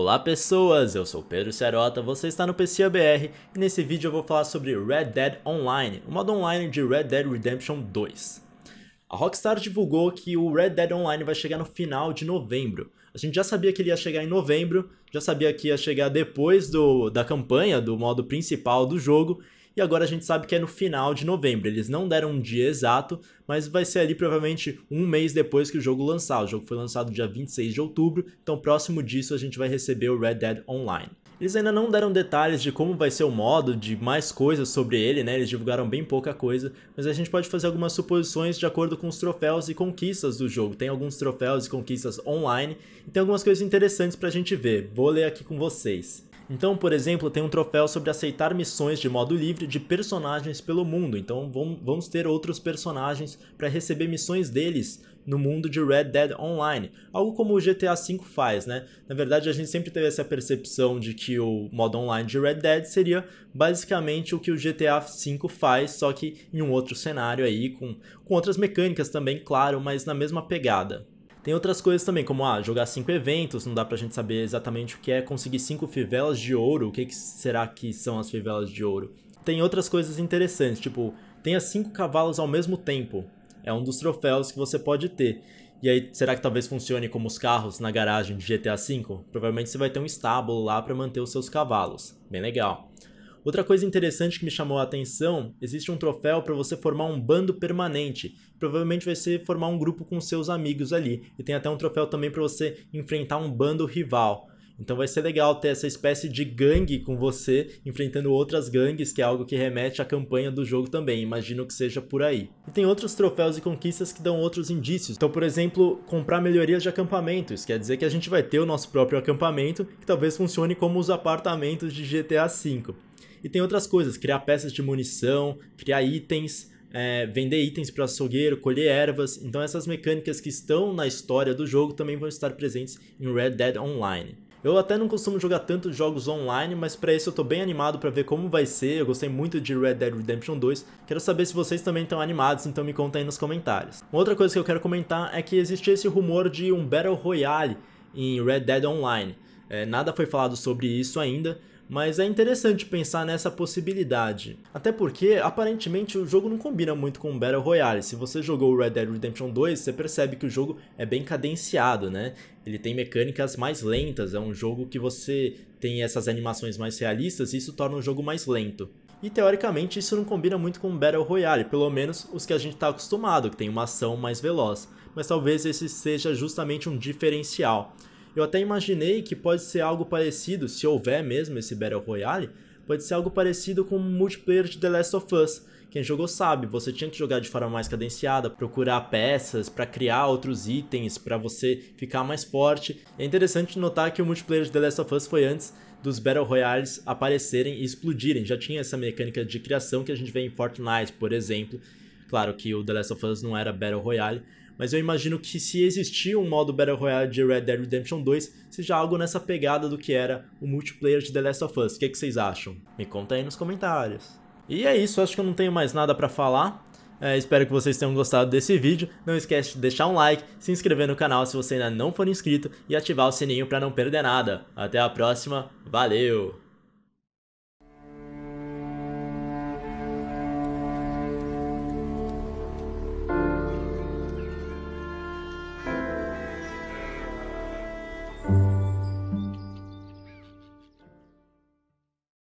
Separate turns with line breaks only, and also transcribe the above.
Olá pessoas, eu sou Pedro Cerota, você está no PCABR e nesse vídeo eu vou falar sobre Red Dead Online, o modo online de Red Dead Redemption 2. A Rockstar divulgou que o Red Dead Online vai chegar no final de novembro. A gente já sabia que ele ia chegar em novembro, já sabia que ia chegar depois do, da campanha, do modo principal do jogo, e agora a gente sabe que é no final de novembro. Eles não deram um dia exato, mas vai ser ali provavelmente um mês depois que o jogo lançar. O jogo foi lançado dia 26 de outubro, então próximo disso a gente vai receber o Red Dead Online. Eles ainda não deram detalhes de como vai ser o modo, de mais coisas sobre ele, né? Eles divulgaram bem pouca coisa, mas a gente pode fazer algumas suposições de acordo com os troféus e conquistas do jogo. Tem alguns troféus e conquistas online e tem algumas coisas interessantes pra gente ver. Vou ler aqui com vocês. Então, por exemplo, tem um troféu sobre aceitar missões de modo livre de personagens pelo mundo. Então, vamos ter outros personagens para receber missões deles no mundo de Red Dead Online. Algo como o GTA V faz, né? Na verdade, a gente sempre teve essa percepção de que o modo online de Red Dead seria basicamente o que o GTA V faz, só que em um outro cenário aí, com, com outras mecânicas também, claro, mas na mesma pegada. Tem outras coisas também, como ah, jogar cinco eventos, não dá pra gente saber exatamente o que é, conseguir cinco fivelas de ouro, o que, que será que são as fivelas de ouro? Tem outras coisas interessantes, tipo, tenha cinco cavalos ao mesmo tempo. É um dos troféus que você pode ter. E aí, será que talvez funcione como os carros na garagem de GTA V? Provavelmente você vai ter um estábulo lá para manter os seus cavalos. Bem legal. Outra coisa interessante que me chamou a atenção, existe um troféu para você formar um bando permanente. Provavelmente vai ser formar um grupo com seus amigos ali. E tem até um troféu também para você enfrentar um bando rival. Então vai ser legal ter essa espécie de gangue com você enfrentando outras gangues, que é algo que remete à campanha do jogo também, imagino que seja por aí. E tem outros troféus e conquistas que dão outros indícios. Então, por exemplo, comprar melhorias de acampamento. Isso quer dizer que a gente vai ter o nosso próprio acampamento, que talvez funcione como os apartamentos de GTA V. E tem outras coisas, criar peças de munição, criar itens, é, vender itens para açougueiro, colher ervas. Então essas mecânicas que estão na história do jogo também vão estar presentes em Red Dead Online. Eu até não costumo jogar tantos jogos online, mas para isso eu tô bem animado para ver como vai ser. Eu gostei muito de Red Dead Redemption 2. Quero saber se vocês também estão animados, então me conta aí nos comentários. Uma outra coisa que eu quero comentar é que existe esse rumor de um Battle Royale em Red Dead Online. É, nada foi falado sobre isso ainda, mas é interessante pensar nessa possibilidade. Até porque, aparentemente, o jogo não combina muito com o Battle Royale. Se você jogou o Red Dead Redemption 2, você percebe que o jogo é bem cadenciado, né? Ele tem mecânicas mais lentas, é um jogo que você tem essas animações mais realistas e isso torna o jogo mais lento. E teoricamente isso não combina muito com Battle Royale, pelo menos os que a gente está acostumado, que tem uma ação mais veloz. Mas talvez esse seja justamente um diferencial. Eu até imaginei que pode ser algo parecido, se houver mesmo esse Battle Royale, pode ser algo parecido com o multiplayer de The Last of Us. Quem jogou sabe, você tinha que jogar de forma mais cadenciada, procurar peças para criar outros itens, para você ficar mais forte. É interessante notar que o multiplayer de The Last of Us foi antes dos Battle Royales aparecerem e explodirem. Já tinha essa mecânica de criação que a gente vê em Fortnite, por exemplo. Claro que o The Last of Us não era Battle Royale, mas eu imagino que se existir um modo Battle Royale de Red Dead Redemption 2, seja algo nessa pegada do que era o multiplayer de The Last of Us. O que, é que vocês acham? Me conta aí nos comentários. E é isso, acho que eu não tenho mais nada para falar. É, espero que vocês tenham gostado desse vídeo. Não esquece de deixar um like, se inscrever no canal se você ainda não for inscrito e ativar o sininho para não perder nada. Até a próxima, valeu!